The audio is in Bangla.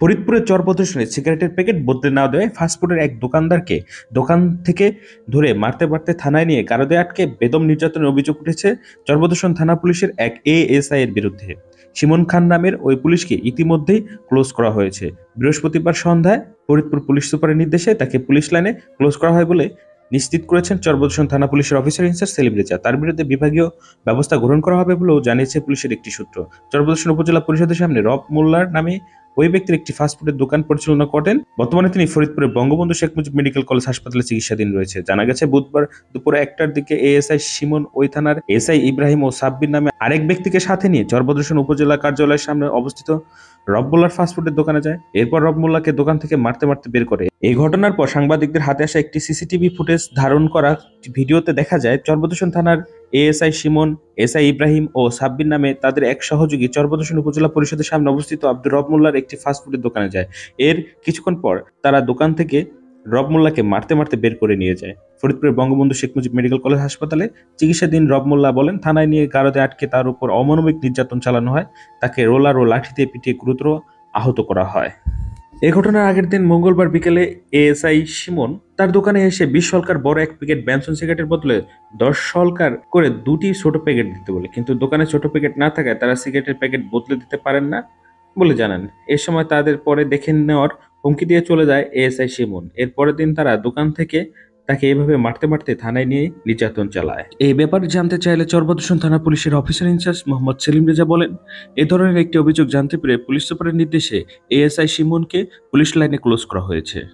ফরিদপুরের শুনে সিগারেটের প্যাকেট বদলে না দেওয়ায় ফাস্টফুডের এক দোকানদারকে দোকান থেকে ধরে মারতে মারতে থানায় নিয়ে গারদে আটকে বেদম নির্যাতনের অভিযোগ উঠেছে চরপ্রদর্শন থানা পুলিশের এক এএসআই এর বিরুদ্ধে সিমন খান নামের ওই পুলিশকে ইতিমধ্যেই ক্লোজ করা হয়েছে বৃহস্পতিবার সন্ধ্যায় ফরিদপুর পুলিশ সুপারের নির্দেশে তাকে পুলিশ লাইনে ক্লোজ করা হয় বলে নিশ্চিত করেছেন চরবদূষণ থানা পুলিশের অফিসার ইনচার্জ সেলিম রেজা তার বিরুদ্ধে বিভাগীয় ব্যবস্থা গ্রহণ করা হবে বলেও জানিয়েছে পুলিশের একটি সূত্র চরবদূষণ উপজেলা পরিষদের সামনে রব মোল্লার নামে ওই ব্যক্তির একটি ফাস্টফুডের দোকান পরিচালনা করেন বর্তমানে তিনি ফরিদপুরের বঙ্গবন্ধু শেখ মুজিব মেডিকেল কলেজ হাসপাতালে চিকিৎসাধীন রয়েছে জানা গেছে বুধবার দুপুর একটার দিকে এএসআই শিমন ওই থানার এসআই ইব্রাহিম ও সাব্বির নামে আরেক ব্যক্তিকে সাথে নিয়ে চরভদ্রসন উপজেলা কার্যালয়ের সামনে অবস্থিত রব্বুল্লার ফাস্টফুডের দোকানে যায় এরপর রবমুল্লাকে দোকান থেকে মারতে মারতে বের করে এই ঘটনার পর সাংবাদিকদের হাতে আসা একটি সিসিটিভি ফুটেজ ধারণ করা ভিডিওতে দেখা যায় চরভদ্রসন থানার এএসআই শিমন এসআই ইব্রাহিম ও সাব্বির নামে তাদের এক সহযোগী চর্বদর্শন উপজেলা পরিষদের সামনে অবস্থিত আব্দুর রব মোল্লার একটি ফাস্টফুডের দোকানে যায় এর কিছুক্ষণ পর তারা দোকান থেকে রব মোল্লাকে মারতে মারতে বের করে নিয়ে যায় ফরিদপুরের বঙ্গবন্ধু শেখ মুজিব মেডিকেল কলেজ হাসপাতালে চিকিৎসাধীন রব মোল্লা বলেন থানায় নিয়ে গারদে আটকে তার উপর অমানবিক নির্যাতন চালানো হয় তাকে রোলার ও লাঠি দিয়ে পিটিয়ে গুরুতর আহত করা হয় এ ঘটনার আগের দিন মঙ্গলবার বিকেলে এএসআই সিমন তার দোকানে এসে বিশ সলকার বড় এক প্যাকেট ব্যানসন সিগারেটের বদলে দশ সলকার করে দুটি ছোট প্যাকেট দিতে বলে কিন্তু দোকানে ছোট প্যাকেট না থাকায় তারা সিগারেটের প্যাকেট বদলে দিতে পারেন না বলে জানান এ সময় তাদের পরে দেখে নেওয়ার হুমকি দিয়ে চলে যায় এএসআই সিমন এর পরের দিন তারা দোকান থেকে তাকে এভাবে মারতে মারতে থানায় নিয়ে নির্যাতন চালায় এই ব্যাপারে জানতে চাইলে চরবদূষণ থানা পুলিশের অফিসার ইনচার্জ মোহাম্মদ সেলিম রেজা বলেন এ ধরনের একটি অভিযোগ জানতে পেরে পুলিশ সুপারের নির্দেশে এএসআই সিমনকে পুলিশ লাইনে ক্লোজ করা হয়েছে